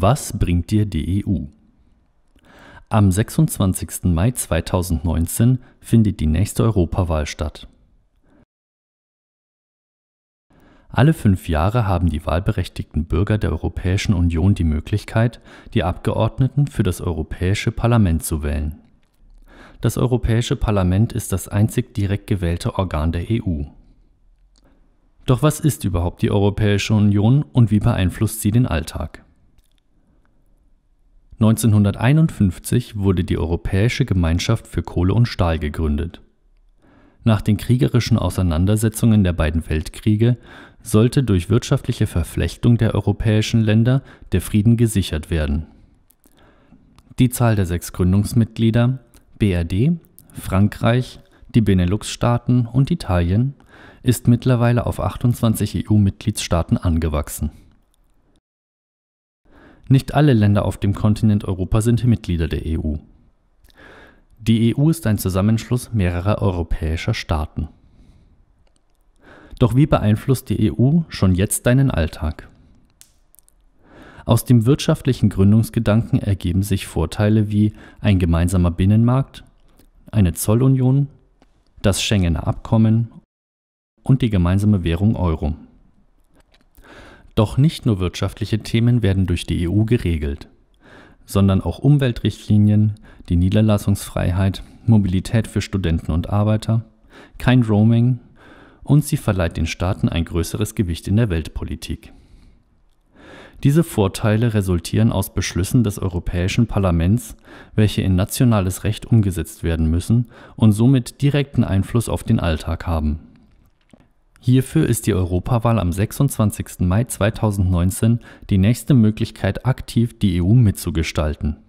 Was bringt dir die EU? Am 26. Mai 2019 findet die nächste Europawahl statt. Alle fünf Jahre haben die wahlberechtigten Bürger der Europäischen Union die Möglichkeit, die Abgeordneten für das Europäische Parlament zu wählen. Das Europäische Parlament ist das einzig direkt gewählte Organ der EU. Doch was ist überhaupt die Europäische Union und wie beeinflusst sie den Alltag? 1951 wurde die Europäische Gemeinschaft für Kohle und Stahl gegründet. Nach den kriegerischen Auseinandersetzungen der beiden Weltkriege sollte durch wirtschaftliche Verflechtung der europäischen Länder der Frieden gesichert werden. Die Zahl der sechs Gründungsmitglieder BRD, Frankreich, die Benelux-Staaten und Italien ist mittlerweile auf 28 EU-Mitgliedstaaten angewachsen nicht alle Länder auf dem Kontinent Europa sind Mitglieder der EU. Die EU ist ein Zusammenschluss mehrerer europäischer Staaten. Doch wie beeinflusst die EU schon jetzt deinen Alltag? Aus dem wirtschaftlichen Gründungsgedanken ergeben sich Vorteile wie ein gemeinsamer Binnenmarkt, eine Zollunion, das Schengener Abkommen und die gemeinsame Währung Euro. Doch nicht nur wirtschaftliche Themen werden durch die EU geregelt, sondern auch Umweltrichtlinien, die Niederlassungsfreiheit, Mobilität für Studenten und Arbeiter, kein Roaming und sie verleiht den Staaten ein größeres Gewicht in der Weltpolitik. Diese Vorteile resultieren aus Beschlüssen des Europäischen Parlaments, welche in nationales Recht umgesetzt werden müssen und somit direkten Einfluss auf den Alltag haben. Hierfür ist die Europawahl am 26. Mai 2019 die nächste Möglichkeit, aktiv die EU mitzugestalten